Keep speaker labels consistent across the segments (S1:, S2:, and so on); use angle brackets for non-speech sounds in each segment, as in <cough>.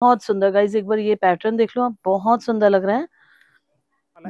S1: बहुत सुंदर गाइज एक बार ये पैटर्न देख लो बहुत सुंदर लग रहा है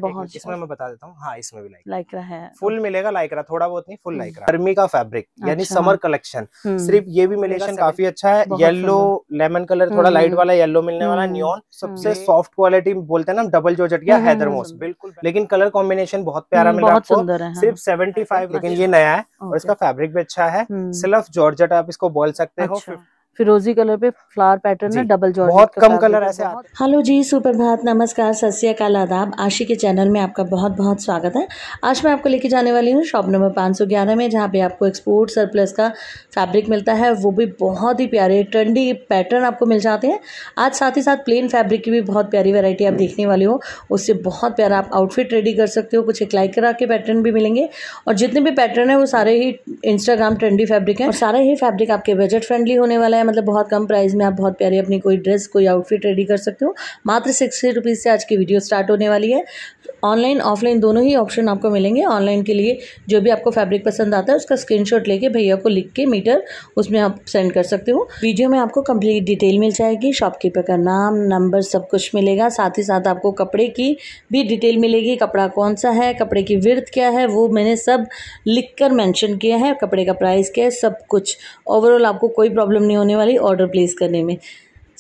S1: बहुत इसमें मैं
S2: बता देता हूँ हाँ इसमें भी लाइकरा है फुल मिलेगा लाइकरा थोड़ा बहुत नहीं फुल लाइकरा हम्म। गर्मी का फैब्रिक अच्छा। यानी समर कलेक्शन सिर्फ ये भी मिलेगा काफी अच्छा है येलो लेमन कलर थोड़ा लाइट हम्म। वाला येलो मिलने वाला नियॉन हम्म। सबसे सॉफ्ट क्वालिटी बोलते हैं ना डबल जो जट गया हैदर बिल्कुल लेकिन कलर कॉम्बिनेशन बहुत प्यारा मिल रहा है हाँ। सिर्फ सेवेंटी फाइव लेकिन ये नया है और इसका फेब्रिक भी अच्छा है सिर्फ जॉर्जट आप इसको बोल सकते हो अच्छा।
S1: फिरोजी कलर पे फ्लावर पैटर्न है डबल जॉर्ज बहुत कम कलर ऐसे हेलो जी सुप्रभात नमस्कार सत्याकाल आदाब आशी के चैनल में आपका बहुत बहुत स्वागत है आज मैं आपको लेके जाने वाली हूँ शॉप नंबर 511 में जहाँ पे आपको एक्सपोर्ट सरप्लस का फैब्रिक मिलता है वो भी बहुत ही प्यारे ट्रेंडी पैटर्न आपको मिल जाते हैं आज साथ ही साथ प्लेन फैब्रिक की भी बहुत प्यारी वेरायटी आप देखने वाले हो उससे बहुत प्यारा आप आउटफिट रेडी कर सकते हो कुछ एक लाइक करा के पैटर्न भी मिलेंगे और जितने भी पैटर्न है वो सारे ही इंस्टाग्राम ट्रेंडी फैब्रिक है सारे ही फैब्रिक आपके बजट फ्रेंडली होने वाला है मतलब बहुत कम प्राइस में आप बहुत प्यारे अपनी कोई ड्रेस कोई आउटफिट रेडी कर सकते हो मात्र सिक्सटी रुपीज़ से आज की वीडियो स्टार्ट होने वाली है ऑनलाइन ऑफलाइन दोनों ही ऑप्शन आपको मिलेंगे ऑनलाइन के लिए जो भी आपको फैब्रिक पसंद आता है उसका स्क्रीनशॉट लेके भैया को लिख के मीटर उसमें आप सेंड कर सकते हो वीडियो में आपको कंप्लीट डिटेल मिल जाएगी शॉपकीपर का नाम नंबर सब कुछ मिलेगा साथ ही साथ आपको कपड़े की भी डिटेल मिलेगी कपड़ा कौन सा है कपड़े की विर्थ क्या है वो मैंने सब लिख कर मैंशन किया है कपड़े का प्राइस क्या है सब कुछ ओवरऑल आपको कोई प्रॉब्लम नहीं होने वाली ऑर्डर प्लेस करने में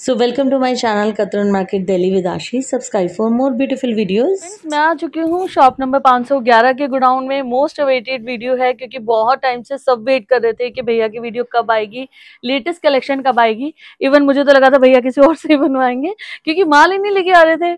S1: so welcome to my channel Katran market Delhi with Ashi subscribe for more beautiful videos मैं आ चुकी हूँ शॉप नंबर 511 के गुडाउन में मोस्ट अवेटेड वीडियो है क्योंकि बहुत टाइम से सब वेट कर रहे थे कि भैया की वीडियो कब आएगी लेटेस्ट कलेक्शन कब आएगी इवन मुझे तो लगा था भैया किसी और से बनवाएंगे क्योंकि माल ही नहीं लेके आ रहे थे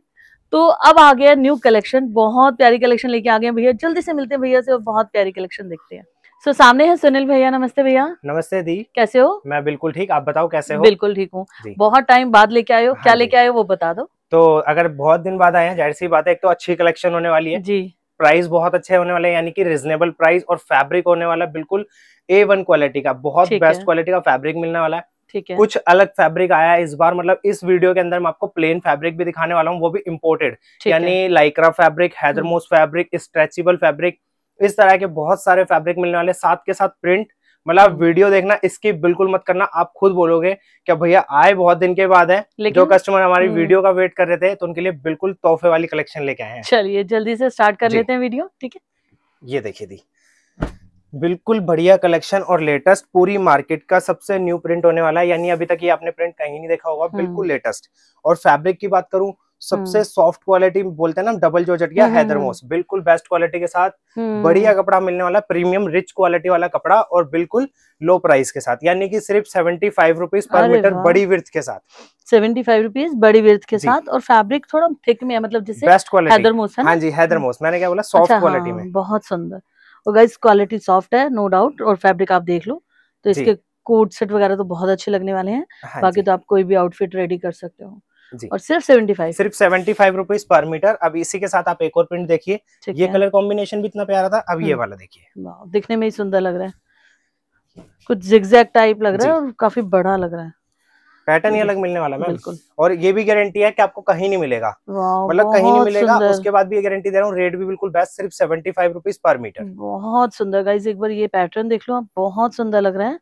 S1: तो अब आ गया न्यू कलेक्शन बहुत प्यारी कलेक्शन लेके आ गए भैया जल्दी से मिलते हैं भैया से और बहुत प्यारी कलेक्शन देखते हैं सो so, सामने है सुनील भैया नमस्ते भैया
S2: नमस्ते दी कैसे हो मैं बिल्कुल ठीक आप बताओ कैसे हो बिल्कुल ठीक हूँ
S1: बहुत टाइम बाद लेके आयो हाँ क्या लेके आयो वो बता दो
S2: तो अगर बहुत दिन बाद आए जाहिर सी बात है एक तो अच्छी कलेक्शन होने वाली है जी प्राइस बहुत अच्छे होने वाले यानी कि रिजनेबल प्राइस और फैब्रिक होने वाला बिल्कुल ए वन क्वालिटी का बहुत बेस्ट क्वालिटी का फैब्रिक मिलने वाला है ठीक है कुछ अलग फैब्रिक आया इस बार मतलब इस वीडियो के अंदर मैं आपको प्लेन फैब्रिक भी दिखाने वाला हूँ वो भी इम्पोर्टेड यानी लाइक्रा फैब्रिक हैदरमोस फैब्रिक स्ट्रेचेबल फैब्रिक इस तरह के बहुत सारे फैब्रिक मिलने वाले साथ के साथ प्रिंट मतलब वीडियो हम्म। देखना इसकी बिल्कुल मत करना आप खुद बोलोगे क्या भैया आए बहुत दिन के बाद है जो कस्टमर हमारी वीडियो हम्म। का वेट कर रहे थे तो उनके लिए बिल्कुल तोहफे वाली कलेक्शन लेके आए हैं
S1: चलिए जल्दी से स्टार्ट कर लेते हैं वीडियो ठीक है
S2: ये देखिए दी बिल्कुल बढ़िया कलेक्शन और लेटेस्ट पूरी मार्केट का सबसे न्यू प्रिंट होने वाला है यानी अभी तक ये आपने प्रिंट कहीं नहीं देखा होगा बिल्कुल लेटेस्ट हम्म। और फैब्रिक की बात करूं सबसे सॉफ्ट हम्म। क्वालिटी बोलते हैं ना डबल जो जट गया हम्म, हम्म, हैदरमोस बिल्कुल बेस्ट क्वालिटी के साथ बढ़िया कपड़ा मिलने वाला प्रीमियम रिच क्वालिटी वाला कपड़ा और बिल्कुल लो प्राइस के साथ यानी कि सिर्फ seventy five rupees per metre बड़ी विर्थ के साथ सेवेंटी
S1: फाइव रुपीज बड़ी विर्थ के साथ और फैब्रिक थोड़ा थिक में है मतलब जैसे बेस्ट क्वालिटी हाँ जी हैदरमोस
S2: मैंने क्या बोला सॉफ्ट अच्छा, क्वालिटी हाँ, में
S1: बहुत सुंदर और गाइस क्वालिटी सॉफ्ट है नो डाउट और फैब्रिक आप देख लो तो इसके कोट सेट वगैरह तो बहुत अच्छे लगने वाले हैं हाँ बाकी तो आप कोई भी आउटफिट रेडी कर सकते हो
S2: और सिर्फ सेवेंटी फाइव सिर्फ seventy five rupees per metre अब इसी के साथ आप एक और प्रिंट देखिए ये कलर कॉम्बिनेशन भी इतना प्यारा था अब ये हम्म। वाला देखिए दिखने में ही सुंदर लग रहा है
S1: कुछ जिगजैग टाइप लग रहा है और काफी बड़ा लग रहा है
S2: पैटर्न ही अलग मिलने वाला मैम और ये भी गारंटी है कि आपको कहीं नहीं मिलेगा मतलब कहीं नहीं मिलेगा उसके बाद भी ये गारंटी दे रहा हूँ रेट भी बिल्कुल बेस्ट सिर्फ seventy five rupees per metre
S1: बहुत सुंदर गाइज एक बार ये पैटर्न देख लो आप बहुत सुंदर लग रहा है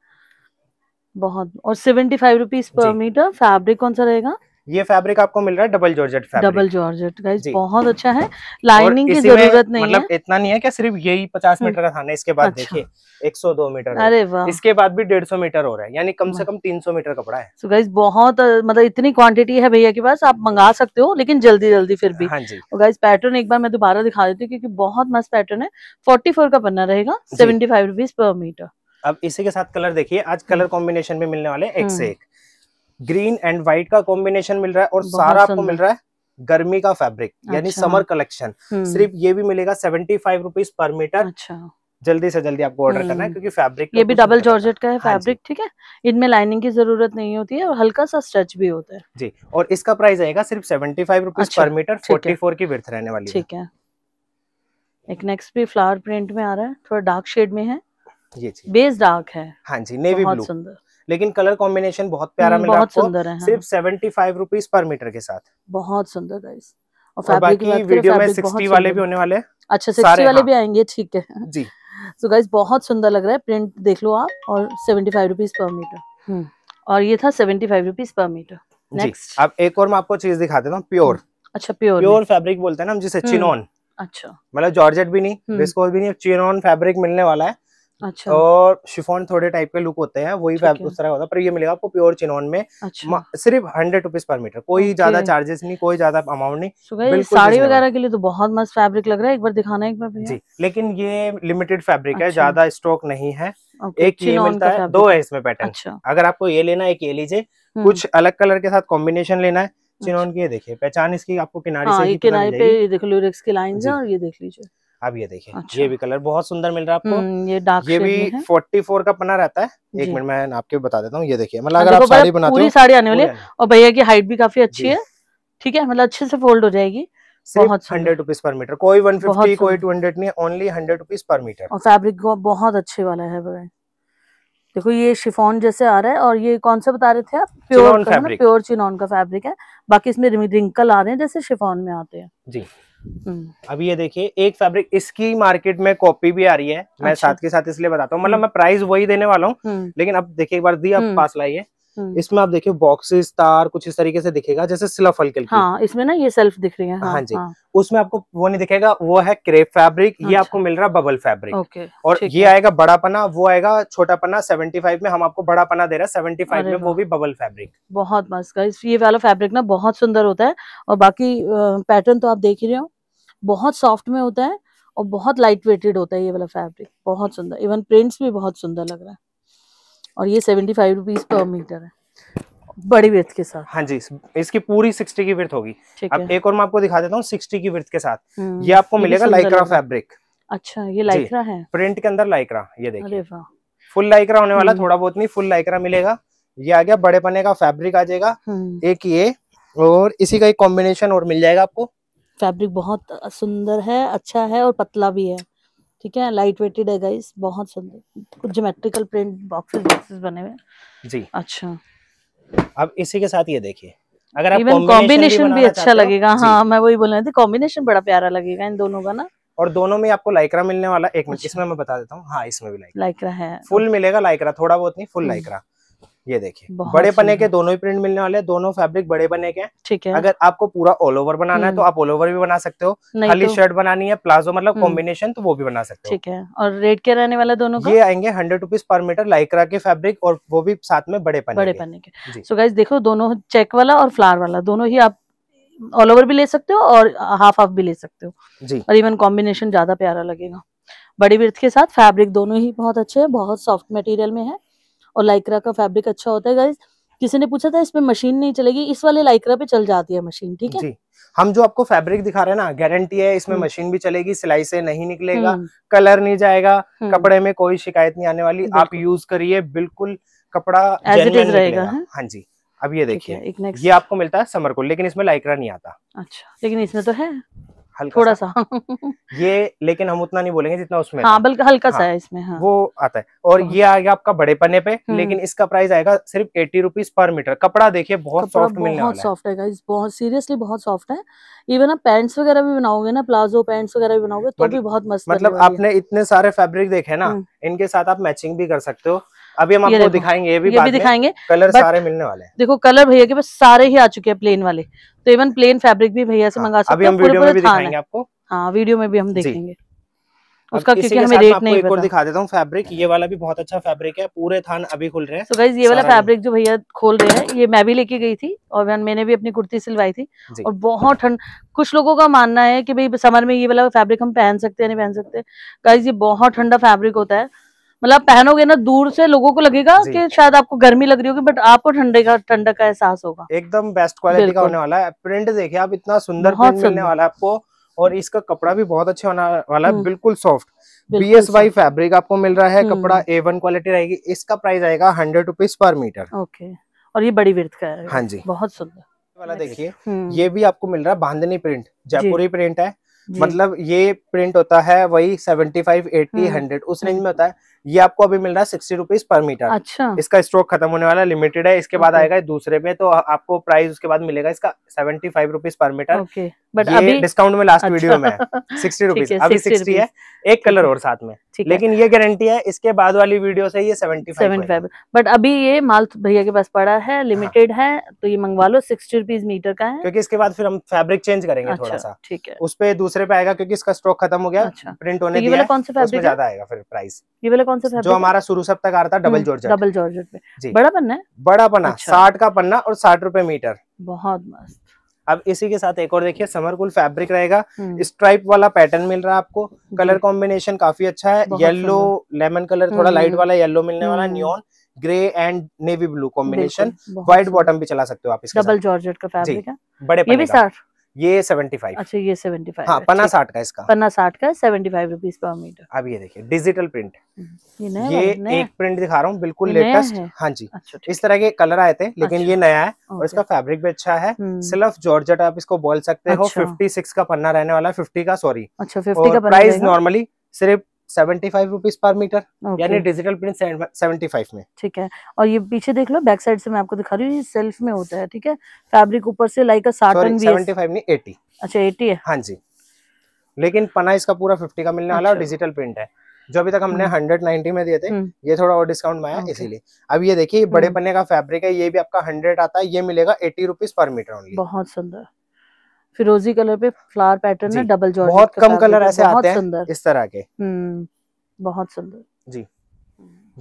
S1: बहुत और seventy five rupees per metre fabric कौन सा रहेगा
S2: ये फैब्रिक आपको मिल रहा है double georgette fabric double
S1: georgette guys बहुत अच्छा है
S2: लाइनिंग की जरूरत नहीं मतलब है इतना नहीं है कि सिर्फ यही 50 मीटर का थाना हम्म। इसके बाद अच्छा। देखिए 102 मीटर अरे वाह इसके बाद भी 150 मीटर हो रहा है यानी कम से कम 300 मीटर कपड़ा है
S1: सो गाइस बहुत मतलब इतनी क्वांटिटी है भैया के पास आप मंगा सकते हो लेकिन जल्दी जल्दी फिर भी हाँ जी गाइस पैटर्न एक बार मैं दोबारा दिखा देती हूँ क्योंकि बहुत मस्त पैटर्न है फोर्टी का बनना रहेगा सेवेंटी फाइव पर मीटर
S2: अब इसी के साथ कलर देखिए आज कलर कॉम्बिनेशन हम्म। में मिलने वाले एक से हम्म। एक ग्रीन एंड व्हाइट का कॉम्बिनेशन मिल रहा है और सारा आपको मिल रहा है गर्मी का फैब्रिक अच्छा। यानी समर कलेक्शन हम्म। सिर्फ ये भी मिलेगा seventy five rupees per metre अच्छा। जल्दी से जल्दी आपको ऑर्डर करना है हम्म। क्योंकि फैब्रिक ये भी डबल जॉर्जेट
S1: का है हाँ फैब्रिक ठीक है इनमें लाइनिंग की जरूरत नहीं होती है और हल्का सा स्ट्रेच भी होता है
S2: जी और इसका प्राइस आएगा सिर्फ सेवेंटी फाइव रुपीज अच्छा, पर मीटर फोर्टी फोर की विर्थ रहने वाली ठीक है
S1: एक नेक्स्ट भी फ्लावर प्रिंट में आ रहा है थोड़ा डार्क शेड में है ये बेस डार्क है
S2: हाँ जी नेवी ब्लू सुंदर लेकिन कलर कॉम्बिनेशन बहुत प्यारा हम्म, मिला है हाँ। सिर्फ seventy five rupees per metre के साथ बहुत सुंदर और, और बाकी वीडियो में सिक्सटी वाले भी होने वाले अच्छा सिक्सटी वाले हाँ। भी
S1: आएंगे ठीक है जी सो गाइस बहुत सुंदर लग रहा है प्रिंट देख लो आप और seventy five rupees per metre हम्म। और ये था seventy five rupees per metre next
S2: अब एक और मैं आपको चीज दिखा देता हूँ प्योर अच्छा प्योर प्योर फैब्रिक बोलते हैं ना हम जिसे चिनोन
S1: हम्म। अच्छा
S2: मतलब जॉर्जेट भी नहीं विस्कोस भी नहीं चिनोन फैब्रिक मिलने वाला है अच्छा और शिफॉन थोड़े टाइप के लुक होते हैं वही उस तरह होता है पर ये मिलेगा आपको प्योर चिनोन में अच्छा। सिर्फ हंड्रेड रुपीज पर मीटर कोई ज्यादा चार्जेस नहीं कोई ज्यादा अमाउंट नहीं साड़ी वगैरह
S1: के लिए तो बहुत मस्त फैब्रिक लग रहा है एक बार दिखाना एक बार जी
S2: लेकिन ये लिमिटेड फैब्रिक है अच्छा। ज्यादा स्टॉक नहीं है एक ये मिलता है दो है इसमें पैटर्न अच्छा। अगर आपको ये लेना है एक ये लीजिए हम्म। कुछ अलग कलर के साथ कॉम्बिनेशन लेना है चिनोन अच्छा। की देखिये पहचान इसकी आपको किनारे हाँ, से किनारे पे
S1: देख लो रिक्स की लाइन है और ये देख लीजिए
S2: अब ये देखिए अच्छा। ये भी कलर बहुत सुंदर मिल रहा है आपको हम्म, ये
S1: डार्क ये भी
S2: फोर्टी फोर का पना रहता है एक मिनट मैं आपके बता देता हूँ ये देखिए मतलब अच्छा, अगर आप साड़ी बनाते पूरी साड़ी आने वाली है
S1: और भैया की हाइट भी काफी अच्छी है ठीक है मतलब अच्छे से फोल्ड हो जाएगी
S2: हंड्रेड रुपीज पर मीटर कोई वन फिफ्टी कोई टू हंड्रेड नहीं only hundred rupees per metre और
S1: फैब्रिक बहुत अच्छे वाला है देखो ये शिफॉन जैसे आ रहा है और ये कौन सा बता रहे थे आप प्योर प्योर चिनॉन का फैब्रिक है बाकी इसमें रिंकल आ रहे हैं जैसे शिफॉन में आते हैं
S2: जी हम्म। अब ये देखिए एक फैब्रिक इसकी मार्केट में कॉपी भी आ रही है मैं अच्छा। साथ के साथ इसलिए बताता हूँ मतलब मैं प्राइस वही देने वाला हूँ हम्म। लेकिन अब देखिए एक बार दी आप हम्म। पास लाइए हम्म। इसमें आप देखिए बॉक्सेस तार कुछ इस तरीके से दिखेगा जैसे सिलफ हल्के हाँ
S1: इसमें ना ये सेल्फ दिख रही है हाँ, हाँ जी हाँ।
S2: उसमें आपको वो नहीं दिखेगा वो है क्रेप फैब्रिक ये अच्छा। आपको मिल रहा बबल फैब्रिक और ये आएगा बड़ा पना वो आएगा छोटा पना सेवेंटी फाइव में हम आपको बड़ा पना दे रहे हैं सेवेंटी फाइव में वो भी बबल फैब्रिक
S1: बहुत मस्त का ये वाला फैब्रिक ना बहुत सुंदर होता है और बाकी पैटर्न तो आप देख ही रहे हो बहुत सॉफ्ट में होता है और बहुत लाइट वेटेड होता है ये वाला फैब्रिक बहुत सुंदर इवन प्रिंट्स भी बहुत सुंदर लग रहा है और ये seventy five rupees per metre है बड़ी विर्थ के साथ
S2: हाँ जी इसकी पूरी सिक्सटी की विर्थ होगी अब एक और मैं आपको दिखा देता हूँ सिक्सटी की विर्थ के साथ हम्म, ये आपको मिलेगा लाइक्रा फैब्रिक
S1: अच्छा ये लाइक्रा है
S2: प्रिंट के अंदर लाइक्रा ये देखिए फुल लाइक्रा होने वाला हम्म। थोड़ा बहुत नहीं फुल लाइक्रा मिलेगा ये आ गया बड़े पने का फैब्रिक आ जाएगा हम्म। एक ये और इसी का एक कॉम्बिनेशन और मिल जाएगा आपको फैब्रिक बहुत सुंदर है अच्छा है
S1: और पतला भी है ठीक है लाइट वेटेड है गाइस बहुत सुंदर कुछ ज्योमेट्रिकल प्रिंट बॉक्सेस
S2: बॉक्सेस बने हुए जी अच्छा अब इसी के साथ ये देखिए अगर आप कॉम्बिनेशन भी, भी अच्छा लगेगा हाँ
S1: मैं वही बोल रहा थी कॉम्बिनेशन बड़ा प्यारा लगेगा इन दोनों का ना
S2: और दोनों में आपको लाइक्रा मिलने वाला एक मिनट अच्छा। इसमें मैं बता देता हूँ हाँ इसमें भी लाइक्रा,
S1: लाइक्रा है फुल
S2: मिलेगा लाइक्रा थोड़ा बहुत नहीं फुल लाइक्रा हम्म। ये देखिए बड़े पने के दोनों ही प्रिंट मिलने वाले हैं दोनों फैब्रिक बड़े पने के हैं ठीक है अगर आपको पूरा ऑल ओवर बनाना है तो हम्म। आप ऑल ओवर भी बना सकते हो खाली तो... शर्ट बनानी है प्लाजो मतलब कॉम्बिनेशन हम्म। तो वो भी बना सकते हो ठीक है
S1: और रेट क्या रहने वाला दोनों का? ये
S2: आएंगे hundred rupees per metre Lycra के फैब्रिक और वो भी साथ में बड़े पने बड़े पने
S1: के सो गाइज देखो दोनों चेक वाला और फ्लावर वाला दोनों ही आप ऑल ओवर भी ले सकते हो और हाफ हाफ भी ले सकते हो जी और इवन कॉम्बिनेशन ज्यादा प्यारा लगेगा बड़ी विर्थ के साथ फैब्रिक दोनों ही बहुत अच्छे हैं बहुत सॉफ्ट मटेरियल में है और लाइक्रा का फैब्रिक अच्छा होता है गाइज किसी ने पूछा था इसमें मशीन नहीं चलेगी इस वाले लाइक्रा पे
S2: चल जाती है मशीन ठीक है हम जो आपको फैब्रिक दिखा रहे हैं ना गारंटी है इसमें मशीन हम्म। भी चलेगी सिलाई से नहीं निकलेगा कलर हम्म। नहीं जाएगा हम्म। कपड़े में कोई शिकायत नहीं आने वाली आप यूज करिए बिल्कुल कपड़ा रहेगा हाँ? हाँ जी अब ये देखिए ये आपको मिलता है समर को लेकिन इसमें लाइक्रा नहीं आता
S1: अच्छा लेकिन इसमें तो है हल्का थोड़ा सा, <laughs>
S2: ये लेकिन हम उतना नहीं बोलेंगे जितना उसमें हाँ बल्कि हल्का हाँ, सा है इसमें हाँ। वो आता है और हाँ। ये आएगा आपका बड़े पन्ने पे हम्म। लेकिन इसका प्राइस आएगा सिर्फ एट्टी रुपीज पर मीटर कपड़ा देखिए बहुत सॉफ्ट मिलने बहुत सॉफ्ट
S1: है बहुत सीरियसली बहुत सॉफ्ट है इवन आप पैंट्स वगैरह भी बनाओगे ना प्लाजो पैंट्स वगैरह भी बनाओगे तो मतलब भी बहुत मस्त मतलब आपने
S2: इतने सारे फेब्रिक देखे ना हम्म। इनके साथ आप मैचिंग भी कर सकते हो अभी हम आपको दिखाएंगे ये भी ये भी दिखाएंगे कलर सारे मिलने वाले हैं
S1: देखो कलर भैया के पास सारे ही आ चुके हैं प्लेन वाले तो इवन प्लेन फैब्रिक भी भैया से हाँ, मंगा सकते हैं आपको हाँ वीडियो में भी हम देखेंगे उसका क्योंकि हमें रेट नहीं एक और दिखा
S2: देता हूँ फैब्रिक ये वाला भी बहुत अच्छा फैब्रिक है पूरे थान अभी खुल रहे हैं तो so ये वाला फैब्रिक
S1: जो भैया खोल रहे हैं ये मैं भी लेके गई थी और मैंने भी अपनी कुर्ती सिलवाई थी और बहुत ठंड कुछ लोगों का मानना है कि भाई समर में ये वाला फैब्रिक हम पहन सकते हैं नहीं पहन सकते गाइज ये बहुत ठंडा फैब्रिक होता है मतलब पहनोगे ना दूर से लोगों को लगेगा कि शायद आपको गर्मी लग रही होगी बट आपको ठंडे का ठंडक का एहसास
S2: होगा एकदम बेस्ट क्वालिटी का होने वाला है प्रिंट देखिए आप इतना सुंदर प्रिंट मिलने वाला है आपको और इसका कपड़ा भी बहुत अच्छा होने वाला है हम्म। बिल्कुल soft B S Y fabric आपको मिल रहा है कपड़ा ए वन क्वालिटी रहेगी इसका प्राइस आएगा hundred rupees per metre okay और ये बड़ी विर्थ का हाँ जी बहुत सुंदर वाला देखिए हम्म। ये भी आपको मिल रहा है बांधनी प्रिंट जयपुरी प्रिंट है मतलब ये प्रिंट होता है वही सेवेंटी फाइव एट्टी हंड्रेड उस रेंज में होता है ये आपको अभी मिल रहा है सिक्सटी रुपीज पर मीटर अच्छा इसका स्ट्रोक खत्म होने वाला लिमिटेड है इसके बाद आएगा दूसरे पे तो आपको प्राइस उसके बाद मिलेगा इसका seventy five rupees per metre but ये डिस्काउंट में लास्ट वीडियो में सिक्सटी रुपीज अभी सिक्सटी है एक कलर और साथ में लेकिन ये गारंटी है इसके बाद वाली वीडियो से ये सेवेंटी फाइव
S1: बट अभी ये माल भैया के पास पड़ा है लिमिटेड हाँ। है तो ये मंगवा लो सिक्सटी रुपीज मीटर का है
S2: क्योंकि इसके बाद फिर हम फैब्रिक चेंज करेंगे अच्छा, थोड़ा सा ठीक है उस पर दूसरे पे आएगा क्योंकि इसका स्ट्रोक खत्म हो गया प्रिंट अच्छा। तो होने कौन सा ज्यादा आएगा फिर प्राइस
S1: ये वाला कौन सा जो हमारा
S2: शुरू सब तक आ रहा था डबल जोर डबल जॉर्जेट में बड़ा पन्ना है बड़ा पन्ना अच्छा। साठ का पन्ना और साठ रूपए मीटर बहुत मस्त अब इसी के साथ एक और देखिए समर कुल फैब्रिक रहेगा हम्म। स्ट्राइप वाला पैटर्न मिल रहा है आपको कलर कॉम्बिनेशन काफी अच्छा है येलो लेमन कलर थोड़ा लाइट हम्म। वाला येलो मिलने वाला neon grey and navy blue combination white bottom भी चला सकते हो आप इसका डबल
S1: जॉर्जेट का फैब्रिक है
S2: बड़े ये भी साठ ये सेवेंटी फाइव
S1: अच्छा ये सेवेंटी फाइव हाँ पन्ना
S2: साठ का इसका पन्ना साठ का seventy five rupees per metre अब ये देखिए डिजिटल प्रिंट हम्म, ये, नया ये एक प्रिंट दिखा रहा हूँ बिल्कुल लेटेस्ट हाँ जी अच्छा, इस तरह के कलर आए थे लेकिन अच्छा, ये नया है और इसका फैब्रिक भी अच्छा है हम्म। सिर्फ जॉर्जेट आप इसको बोल सकते हो फिफ्टी अच्छा। सिक्स का पन्ना रहने वाला फिफ्टी का सॉरी अच्छा फिफ्टी का प्राइस नॉर्मली सिर्फ seventy five rupees per metre यानी डिजिटल प्रिंट सेवेंटी फाइव में
S1: ठीक है और ये पीछे देख लो बैक साइड से मैं आपको दिखा रही हूँ सेल्फ में होता है ठीक है फैब्रिक ऊपर से लाइक सेवेंटी
S2: एटी अच्छा एटी है हाँ जी लेकिन पना इसका पूरा फिफ्टी का मिलने वाला और अच्छा। डिजिटल प्रिंट है जो अभी तक हमने हम्म। हंड्रेड नाइनटी में दिए थे हम्म। ये थोड़ा और डिस्काउंट में आया इसीलिए अब ये देखिए बड़े हम्म। पन्ने का फैब्रिक है ये भी आपका हंड्रेड आता है ये मिलेगा eighty rupees per metre only
S1: बहुत सुंदर फिरोजी कलर पे फ्लावर पैटर्न है डबल जॉर्ज बहुत कम कलर ऐसे आते हैं इस तरह के हम्म, बहुत सुंदर
S2: जी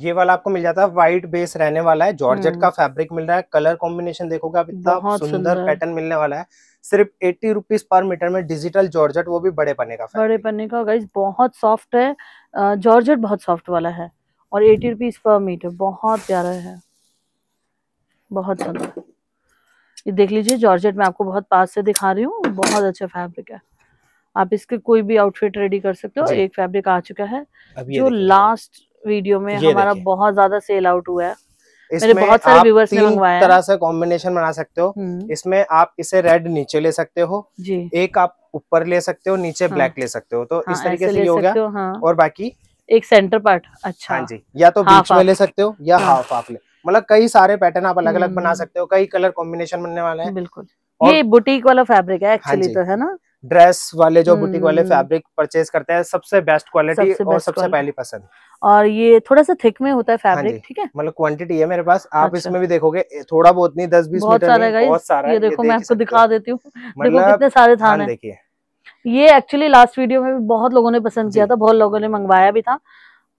S2: ये वाला आपको मिल जाता है व्हाइट बेस रहने वाला है जॉर्जेट हम्म। का फैब्रिक मिल रहा है कलर कॉम्बिनेशन देखोगे आप इतना सुंदर पैटर्न मिलने वाला है सिर्फ एट्टी रुपीज पर मीटर में डिजिटल जॉर्जेट वो भी बड़े पन्ने का
S1: बड़े पन्ने का गाइस बहुत सॉफ्ट है जॉर्जेट बहुत सॉफ्ट वाला है और एटी रुपीज पर मीटर बहुत प्यारा है बहुत सुंदर ये देख लीजिए जॉर्जेट मैं आपको बहुत पास से दिखा रही हूँ बहुत अच्छा फैब्रिक है आप इसके कोई भी आउटफिट रेडी कर सकते हो एक फैब्रिक आ चुका है जो लास्ट वीडियो में हमारा बहुत ज्यादा सेल आउट हुआ है बहुत सारे व्यूवर्स ने मंगवाया तरह से
S2: कॉम्बिनेशन बना सकते हो हम्म। इसमें आप इसे रेड नीचे ले सकते हो जी एक आप ऊपर ले सकते हो नीचे हाँ, ब्लैक ले सकते हो तो हाँ, इस तरीके से हो गया हाँ। और बाकी
S1: एक सेंटर पार्ट अच्छा हाँ जी
S2: या तो बीच में ले सकते हो या हाफ हाफ ले मतलब कई सारे पैटर्न आप अलग अलग बना हम्म। सकते हो कई कलर कॉम्बिनेशन बनने वाले हैं बिल्कुल ये बुटीक वाला फैब्रिक है एक्चुअली हाँ तो है ना ड्रेस वाले जो बुटीक वाले फैब्रिक हम्म। परचेज करते हैं सबसे बेस्ट क्वालिटी सबसे और सबसे पहली पसंद
S1: और ये थोड़ा सा थिक में होता है फैब्रिक हाँ ठीक
S2: है मतलब क्वांटिटी है मेरे पास आप अच्छा। इसमें भी देखोगे थोड़ा बहुत नहीं दस बीस बहुत सारा बहुत सारे ये देखो मैं आपको
S1: दिखा देती हूँ देखो मतलब कितने सारे थाने हाँ,
S2: देखिये
S1: ये एक्चुअली लास्ट वीडियो में भी बहुत लोगों ने पसंद किया था बहुत लोगों ने मंगवाया भी था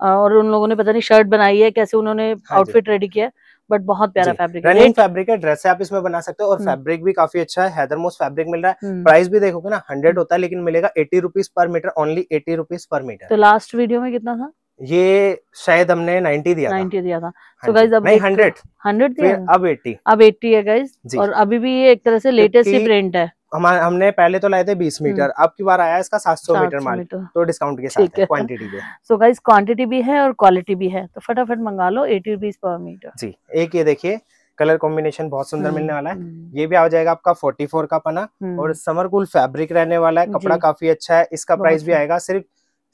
S1: और उन लोगों ने पता नहीं शर्ट बनाई है कैसे उन्होंने आउटफिट हाँ रेडी किया बट बहुत प्यारा फैब्रिक रनिंग
S2: फैब्रिक है ड्रेस आप इसमें बना सकते हो और फैब्रिक हम्म। भी काफी अच्छा है हैदरमोस फैब्रिक मिल रहा है प्राइस हम्म। भी देखोगे ना हंड्रेड हम्म। होता है लेकिन मिलेगा eighty rupees per metre only eighty rupees per metre
S1: तो लास्ट वीडियो में कितना था
S2: ये शायद हमने 90 दिया 90
S1: दिया था तो गाइज हाँ अब नहीं 100 100 दिया अब 80 अब 80 है गाइज और अभी भी ये एक तरह से लेटेस्ट ही प्रिंट
S2: है हमारे हमने पहले तो लाए थे 20 हम्म। मीटर अब की बार आया इसका 700 मीटर माल तो डिस्काउंट के साथ क्वांटिटी भी
S1: सो गाइस क्वांटिटी भी है और क्वालिटी भी है तो फटाफट मंगा लो एटी रुपीज पर
S2: मीटर जी एक ये देखिए कलर कॉम्बिनेशन बहुत सुंदर मिलने वाला है हम्म। ये भी आ जाएगा आपका 44 का पना हम्म। और समर कूल फैब्रिक रहने वाला है कपड़ा काफी अच्छा है इसका प्राइस भी अच्छा। आएगा सिर्फ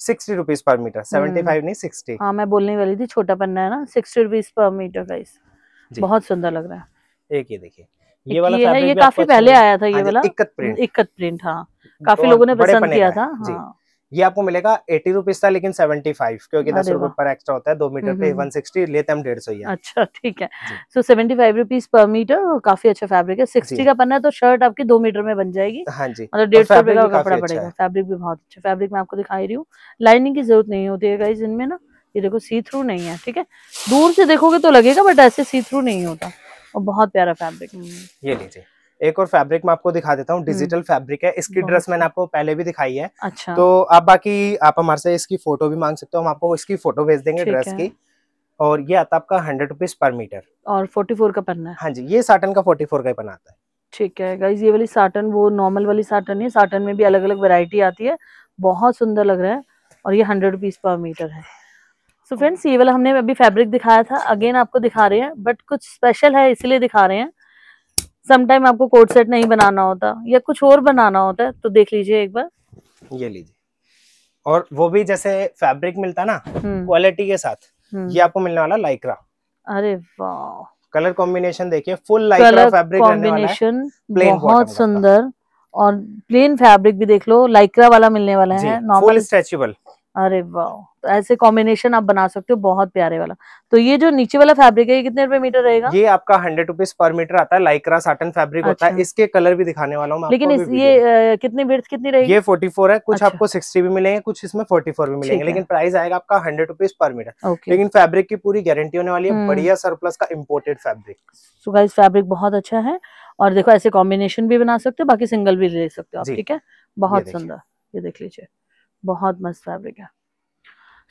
S2: sixty rupees per metre seventy five नहीं सिक्सटी हाँ
S1: मैं बोलने वाली थी छोटा पन्ना है ना sixty rupees per metre price बहुत सुंदर लग रहा
S2: है एक ये देखिए ये वाला ये है ये काफी अच्छा पहले आया था ये हाँ वाला इक्कत प्रिंट
S1: इक्कत प्रिंट हाँ तो काफी लोगों ने पसंद किया था हाँ।
S2: ये आपको मिलेगा एटी रुपीज था लेकिन सेवेंटी फाइव क्योंकि हाँ, दस रुपए पर एक्स्ट्रा होता है दो मीटर हम्म, पे वन हम्म, सिक्सटी हम्म। लेते हम डेढ़ सौ
S1: अच्छा ठीक है so seventy five rupees per metre और काफी अच्छा फैब्रिक है सिक्सटी का पन्ना है तो शर्ट आपकी दो मीटर में बन जाएगी हाँ जी मतलब डेढ़ सौ रुपए का कपड़ा अच्छा पड़ेगा फैब्रिक भी बहुत अच्छा फैब्रिक मैं आपको दिखाई रही हूँ लाइनिंग की जरूरत नहीं होती है इनमें ना ये देखो सी थ्रू नहीं है ठीक है दूर से देखोगे तो लगेगा बट ऐसे सी थ्रू नहीं होता और बहुत प्यारा फैब्रिक हम्म।
S2: ये लीजिए एक और फैब्रिक मैं आपको दिखा देता हूँ डिजिटल हम्म। फैब्रिक है इसकी ड्रेस मैंने अच्छा। आपको पहले भी दिखाई है अच्छा तो आप बाकी आप हमारे से इसकी फोटो भी मांग सकते हो हम आपको इसकी फोटो भेज देंगे ड्रेस की और ये आता आपका हंड्रेड रुपीज पर मीटर और फोर्टी फोर का पन्ना है हाँ जी ये साटन का फोर्टी फोर का ही पन्ना आता है ठीक है गाइज ये
S1: वाली साटन वो नॉर्मल वाली साटन है साटन में भी अलग अलग वेरायटी आती है बहुत सुंदर लग रहा है और ये हंड्रेड रुपीज पर मीटर है सो so फ्रेंड्स ये वाला हमने अभी फैब्रिक दिखाया था अगेन आपको दिखा रहे हैं बट कुछ स्पेशल है इसलिए दिखा रहे हैं समटाइम आपको कोट सेट नहीं बनाना होता या कुछ और बनाना होता है तो देख लीजिए एक बार
S2: ये लीजिए और वो भी जैसे फैब्रिक मिलता ना क्वालिटी हम्म। के साथ हम्म। ये आपको मिलने वाला लाइक्रा अरे वाह कलर कॉम्बिनेशन देखिए फुल लाइक्रा फैब्रिक कॉम्बिनेशन बहुत
S1: सुंदर और प्लेन फैब्रिक भी देख लो लाइक्रा वाला मिलने वाला है नॉर्मल स्ट्रेचेबल अरे वाह तो ऐसे कॉम्बिनेशन आप बना सकते हो बहुत प्यारे वाला तो ये जो नीचे वाला फैब्रिक है ये कितने रुपए मीटर रहेगा ये
S2: आपका हंड्रेड रुपीज पर मीटर आता है लाइक्रा साटन फैब्रिक अच्छा। होता है अच्छा। इसके कलर भी दिखाने वाला हूँ लेकिन इस,
S1: ये आ, कितनी विर्थ कितनी रहेगी ये
S2: फोर्टी फोर है कुछ अच्छा। आपको सिक्सटी भी मिलेंगे कुछ इसमें फोर्टी फोर भी मिलेंगे लेकिन प्राइस आएगा आपका हंड्रेड रुपीज पर मीटर लेकिन फैब्रिक की पूरी गारंटी होने वाली है हम्म। बढ़िया सरप्लस का इम्पोर्टेड फैब्रिक
S1: सुगा फैब्रिक बहुत अच्छा है और देखो ऐसे कॉम्बिनेशन भी बना सकते हो बाकी सिंगल भी ले सकते हो आप ठीक है बहुत सुंदर ये देख लीजिए बहुत मस्त फैब्रिक है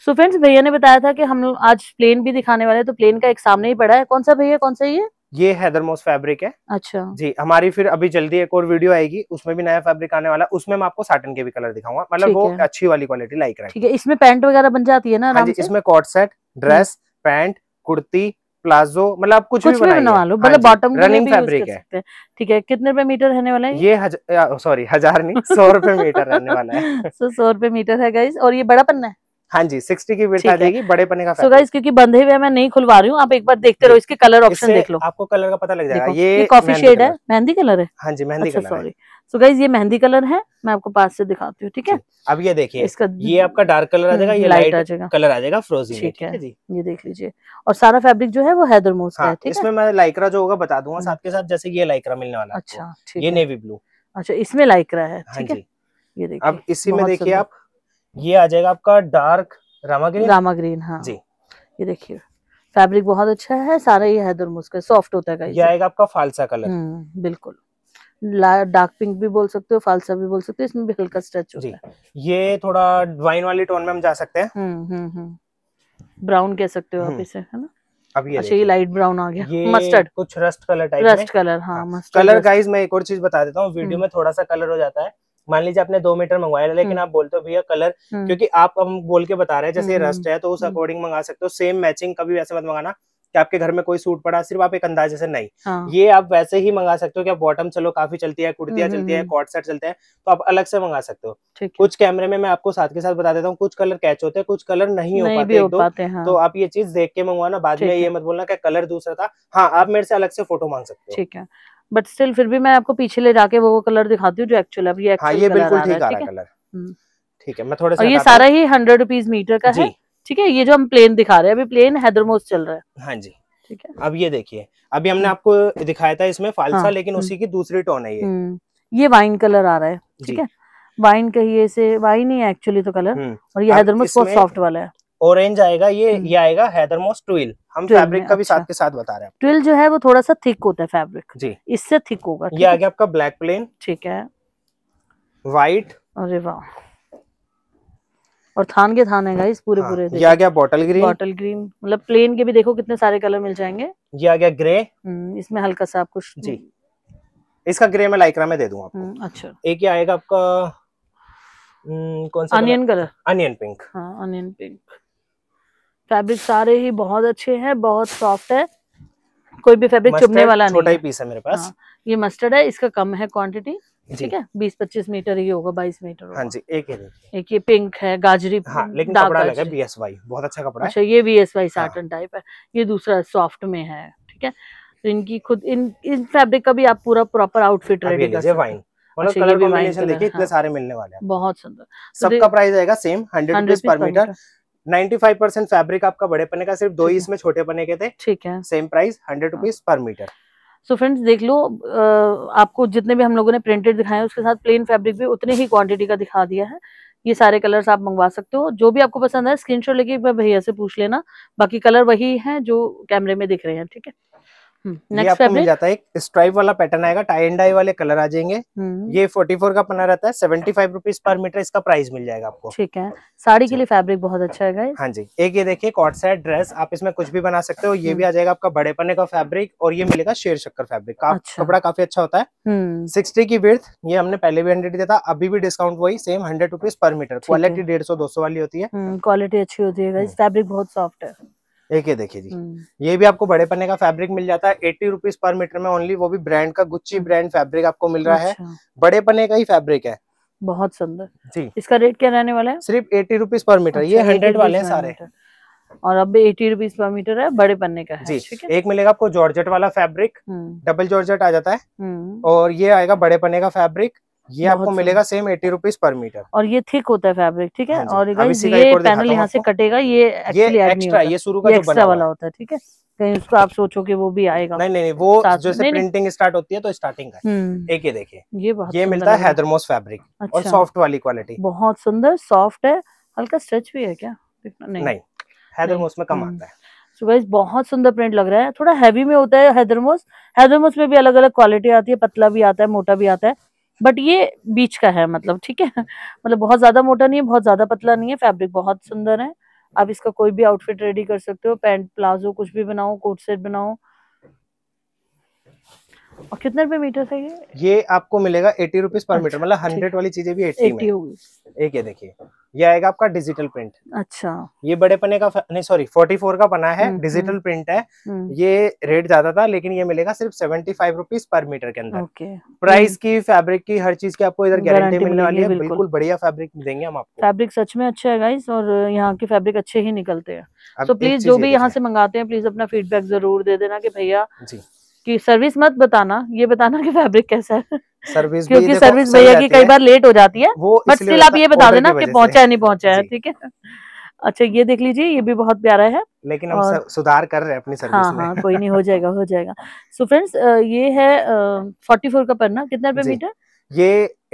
S1: सो so फ्रेंड्स भैया ने बताया था कि हम लोग आज प्लेन भी दिखाने वाले हैं तो प्लेन का एक सामने ही पड़ा है कौन सा भैया कौन सा ये
S2: ये हैदरमोस फैब्रिक है अच्छा जी हमारी फिर अभी जल्दी एक और वीडियो आएगी उसमें भी नया फैब्रिक आने वाला उसमें मैं आपको साटन के भी कलर दिखाऊंगा मतलब वो अच्छी वाली क्वालिटी लाइक ठीक
S1: है इसमें पैंट वगैरह बन जाती है ना हाँ जी इसमें
S2: coord set dress pant kurti palazzo मतलब आप कुछ, कुछ भी, भी बनवा लो हाँ मतलब बॉटम रनिंग फैब्रिक है
S1: ठीक है कितने रुपए मीटर रहने वाला
S2: है ये हज, सॉरी हजार नहीं सौ रुपए मीटर रहने वाला है
S1: सो <laughs> सौ रुपए मीटर है गाइस और ये बड़ा पन्ना है
S2: हाँ जी सिक्सटी की आ जाएगी बड़े पने का सो so
S1: गाइस क्योंकि बंधे हुए मैं नहीं खुलवा रही हूँ आप एक बार देखते रहो इसके कलर ऑप्शन देख लो
S2: आपको कलर का पता लग जाएगा ये कॉफी शेड है
S1: मेहंदी कलर है हाँ जी मेहंदी सॉरी अच्छा, सो गाइज ये मेहंदी कलर है मैं आपको पास से दिखाती हूँ ठीक है
S2: अब ये देखिए इसका ये आपका डार्क हम्म, कलर आ जाएगा ये लाइट आ जाएगा कलर आ जाएगा फ्रोजी ठीक है ये देख लीजिए और सारा फैब्रिक जो है वो हैदरमोस का हाँ, है है इसमें मैं लाइक्रा जो होगा बता दूंगा हम्म। साथ के साथ जैसे ये लाइक्रा मिलने वाला अच्छा ये नेवी ब्लू
S1: अच्छा इसमें लाइक्रा है हाँ
S2: ठीक है ये देखिए अब इसी में देखिए आप ये आ जाएगा आपका dark Rama green Rama green हाँ जी
S1: ये देखिए फैब्रिक बहुत अच्छा है सारा ये हैदरमोस का सॉफ्ट होता है ये आएगा
S2: आपका फालसा कलर हम्म,
S1: बिल्कुल डार्क पिंक भी बोल सकते हो फालसा भी बोल सकते हो इसमें भी हल्का स्ट्रेच होता है
S2: ये थोड़ा वाइन वाले टोन में हम जा सकते हैं
S1: ब्राउन हम्म, हम्म, हम्म। कह सकते हो आप इसे है ना अच्छा ये लाइट ब्राउन आ गया मस्टर्ड कुछ
S2: rust colour type rust colour हाँ मस्टर्ड कलर गाइस मैं एक और चीज बता देता हूँ वीडियो में थोड़ा सा कलर हो जाता है मान लीजिए आपने दो मीटर मंगवाया लेकिन आप बोलते हो भैया कलर क्योंकि आप हम बोल के बता रहे हैं जैसे रस्ट है तो उस अकॉर्डिंग मंगा सकते हो सेम मैचिंग कभी वैसे मत मंगाना कि आपके घर में कोई सूट पड़ा सिर्फ आप एक अंदाजे से नहीं हाँ। ये आप वैसे ही मंगा सकते हो कि आप बॉटम चलो काफी चलती है कुर्तियां हम्म, चलती है कॉट सेट चलते हैं तो आप अलग से मंगा सकते हो कुछ कैमरे में मैं आपको साथ के साथ बता देता हूँ कुछ कलर कैच होते हैं कुछ कलर नहीं हो पाते, हाँ। तो आप ये चीज देख के मंगवाना बाद में ये मत बोलना कलर दूसरा था हाँ आप मेरे से अलग से फोटो मांग सकते हो ठीक है
S1: बट स्टिल फिर भी मैं आपको पीछे ले जाके वो कलर दिखाती हूँ जो एक्चुअल अब ये हाँ, बिल्कुल ठीक है कलर
S2: हम्म। ठीक है मैं थोड़ा सा ये सारा
S1: ही हंड्रेड रुपीज मीटर का है ठीक है ये जो हम प्लेन दिखा रहे हैं अभी प्लेन हैदरमोस चल रहा है
S2: हाँ जी ठीक है अब ये देखिए अभी हमने आपको दिखाया था इसमें फालसा हाँ, लेकिन उसी की दूसरी टोन है ये
S1: हम्म, ये वाइन कलर आ रहा है ठीक है वाइन कहिए इसे वाइन ही एक्चुअली तो कलर हम्म। और ये हैदरमोस बहुत सॉफ्ट वाला
S2: है ऑरेंज आएगा ये हम्म। ये आएगा हैदरमोस ट्विल हम फैब्रिक का भी साथ अच्छा। के साथ बता रहे हैं
S1: ट्विल जो है वो थोड़ा सा थिक होता है फैब्रिक जी इससे थिक होगा ये आ गया
S2: आपका ब्लैक प्लेन ठीक है व्हाइट
S1: अरे वाह और थान के थान है गाइस पूरे हाँ, पूरे ये
S2: आ गया बॉटल ग्रीन बॉटल
S1: ग्रीन मतलब प्लेन के भी देखो कितने सारे कलर मिल जाएंगे
S2: ये आ गया ग्रे हम्म, इसमें हल्का सा आप कुछ जी इसका ग्रे में लाइक्रा में दे दूंगा हम्म, अच्छा एक ही आएगा आपका हम्म, कौन सा अनियन कलर अनियन पिंक हाँ
S1: अनियन पिंक फैब्रिक सारे ही बहुत अच्छे हैं बहुत सॉफ्ट है कोई भी फैब्रिक चुभने वाला नहीं छोटा ही पीस है मेरे पास हाँ, ये मस्टर्ड है इसका कम है क्वांटिटी ठीक है बीस पच्चीस मीटर ही होगा बाईस मीटर हाँ जी एक ये एक ये पिंक है गाजरी हाँ, लेकिन कपड़ा लगा बी
S2: एस वाई बहुत अच्छा कपड़ा अच्छा ये
S1: बी एस वाई साटन हाँ। टाइप है ये दूसरा सॉफ्ट में है ठीक है तो इनकी खुद इन इन फैब्रिक का भी आप पूरा प्रॉपर आउटफिट रेडी कर
S2: कलर कॉम्बिनेशन देखिए इतने हाँ। सारे मिलने वाले
S1: हैं बहुत सुंदर
S2: तो सबका प्राइस आएगा same hundred rupees per metre 95 percent fabric आपका बड़े पने का सिर्फ दो ही इसमें छोटे पने के थे ठीक है same price hundred rupees per metre
S1: so friends देख लो आपको जितने भी हम लोगों ने प्रिंटेड दिखाए उसके साथ प्लेन फैब्रिक भी उतने ही क्वांटिटी का दिखा दिया है ये सारे कलर्स आप मंगवा सकते हो जो भी आपको पसंद है स्क्रीनशॉट लेके भैया से पूछ लेना बाकी कलर वही है जो कैमरे में दिख
S2: रहे हैं ठीक है हम्म, ये आपको मिल जाता है एक स्ट्राइप वाला पैटर्न आएगा टाई एंड डाई वाले कलर आ जाएंगे
S1: हम्म। ये
S2: 44 का पना रहता है seventy five rupees per metre इसका प्राइस मिल जाएगा आपको
S1: ठीक है साड़ी के लिए फैब्रिक बहुत अच्छा है
S2: हाँ जी एक ये देखिए कॉट सेट ड्रेस आप इसमें कुछ भी बना सकते हो ये हम्म। भी आ जाएगा आपका बड़े पने का फैब्रिक और ये मिलेगा शेर शक्कर फैब्रिक का अच्छा। कपड़ा काफी अच्छा होता है सिक्सटी की विर्थ ये हमने पहले भी हंड्रेड दिया था अभी भी डिस्काउंट वही same hundred rupees per metre quality डेढ़ सौ दो सौ वाली होती है
S1: क्वालिटी अच्छी होती है फैब्रिक बहुत सॉफ्ट है एक ये देखिए जी हम्म।
S2: ये भी आपको बड़े पन्ने का फैब्रिक मिल जाता है एट्टी रुपीज पर मीटर में ओनली वो भी ब्रांड का गुच्ची ब्रांड फैब्रिक आपको मिल रहा है अच्छा। बड़े पन्ने का ही फैब्रिक है बहुत सुंदर जी
S1: इसका रेट क्या रहने वाला है
S2: सिर्फ एटी रुपीज पर मीटर ये हंड्रेड अच्छा, वाले हैं सारे और अब एटी रुपीज पर मीटर है बड़े पन्ने का है जी एक मिलेगा आपको जॉर्जेट वाला फैब्रिक डबल जॉर्जेट आ जाता है हम्म। और ये आएगा बड़े पन्ने का फैब्रिक ये आपको मिलेगा same eighty rupees per metre
S1: और ये थिक होता है फैब्रिक ठीक है हाँ और ये पैनल यहाँ से कटेगा ये ये एक्स्ट्रा ये शुरू का एक्स्ट्रा वाला होता
S2: है ठीक है कहीं उसको आप सोचो कि वो भी आएगा नहीं नहीं, वो जो प्रिंटिंग स्टार्ट होती है तो स्टार्टिंग हम्म। का एक ये देखिए
S1: ये ये मिलता है हैदरमोस
S2: फैब्रिक अच्छा, और सॉफ्ट वाली क्वालिटी
S1: बहुत सुंदर सॉफ्ट है हल्का स्ट्रेच भी है क्या नहीं, नहीं
S2: हैदरमोस में कम आता है
S1: सो गाइस बहुत सुंदर प्रिंट लग रहा है थोड़ा हैवी में होता है हैदरमोस हैदरमोस में भी अलग अलग क्वालिटी आती है पतला भी आता है मोटा भी आता है बट ये बीच का है मतलब ठीक है मतलब बहुत ज्यादा मोटा नहीं है बहुत ज्यादा पतला नहीं है फैब्रिक बहुत सुंदर है आप इसका कोई भी आउटफिट रेडी कर सकते हो पैंट प्लाजो कुछ भी बनाओ कोट सेट बनाओ और कितने रुपए मीटर से ये
S2: ये आपको मिलेगा एटी रुपीज पर मीटर अच्छा। मतलब हंड्रेड वाली चीजें भी एटी होगी एक ये देखिए ये आएगा आपका डिजिटल प्रिंट अच्छा ये बड़े पने का नहीं सॉरी 44 का पना है हम्म, डिजिटल हम्म। प्रिंट है हम्म। ये रेट ज्यादा था लेकिन ये मिलेगा सिर्फ seventy five rupees per metre के अंदर प्राइस की फैब्रिक की हर चीज की आपको इधर गारंटी मिलने वाली है बिल्कुल बढ़िया फैब्रिक देंगे हम आपको
S1: फैब्रिक सच में अच्छा है गाइस और यहाँ के फैब्रिक अच्छे ही निकलते हैं तो प्लीज जो भी यहाँ से मंगाते हैं प्लीज अपना फीडबैक जरूर दे देना की भैया कि सर्विस मत बताना ये बताना कि फैब्रिक कैसा है
S2: सर्विस क्योंकि भी सर्विस भैया की कई बार लेट हो जाती है बट स्टिल आप ये बता देना कि पहुंचा है नहीं
S1: पहुंचा है ठीक है अच्छा ये देख लीजिए ये भी बहुत प्यारा है लेकिन हम और...
S2: सुधार कर रहे हैं अपनी सर्विस हाँ में। हाँ
S1: कोई नहीं हो जाएगा हो जाएगा सो so फ्रेंड्स ये है फोर्टी फोर का पन्ना कितना रुपए मीटर
S2: ये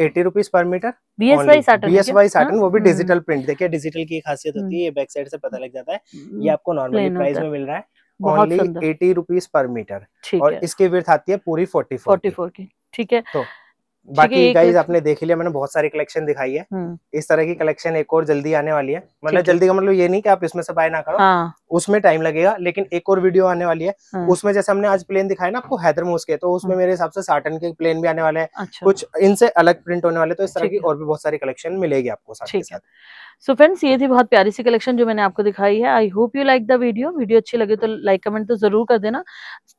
S2: eighty rupees per metre B S Y satin B S Y satin वो भी डिजिटल हम्म। प्रिंट देखिए डिजिटल की खासियत होती हम्म। है ये बैक साइड से पता लग जाता है ये हम्म। आपको नॉर्मली प्राइस में मिल रहा है only eighty rupees per metre और इसकी विर्थ आती है पूरी फोर्टी फोर्टी फोर की ठीक है तो बाकी गाइज आपने देख लिया मैंने बहुत सारी कलेक्शन दिखाई है हम्म। इस तरह की कलेक्शन एक और जल्दी आने वाली है मतलब जल्दी का मतलब ये नहीं कि आप इसमें से बाय ना करो हाँ। उसमें टाइम लगेगा लेकिन एक और वीडियो आने वाली है हाँ। उसमें जैसे हमने आज प्लेन दिखाया ना आपको हैदर मोस के तो उसमें हाँ। मेरे हिसाब से साटन के प्लेन भी आने वाले हैं अच्छा। कुछ इनसे अलग प्रिंट होने वाले तो इस तरह की और भी बहुत सारी कलेक्शन मिलेगी आपको साथ सो so फ्रेंड्स ये थी
S1: बहुत प्यारी सी कलेक्शन जो मैंने आपको दिखाई है I hope you like the video video अच्छी लगे तो लाइक कमेंट तो जरूर कर देना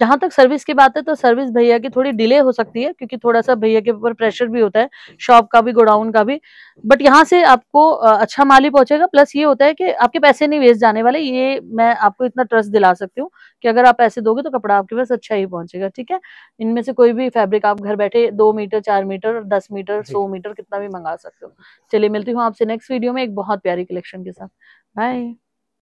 S1: जहां तक सर्विस की बात है तो सर्विस भैया की थोड़ी डिले हो सकती है क्योंकि थोड़ा सा भैया के ऊपर प्रेशर भी होता है शॉप का भी गोडाउन का भी बट यहाँ से आपको अच्छा माल ही पहुंचेगा प्लस ये होता है कि आपके पैसे नहीं वेस्ट जाने वाले ये मैं आपको इतना ट्रस्ट दिला सकती हूँ कि अगर आप पैसे दोगे तो कपड़ा आपके पास अच्छा ही पहुंचेगा ठीक है इनमें से कोई भी फैब्रिक आप घर बैठे दो मीटर चार मीटर दस मीटर सौ मीटर कितना भी मंगा सकते हो चलिए मिलती हूँ आपसे नेक्स्ट वीडियो में एक बहुत प्यारी कलेक्शन के साथ बाय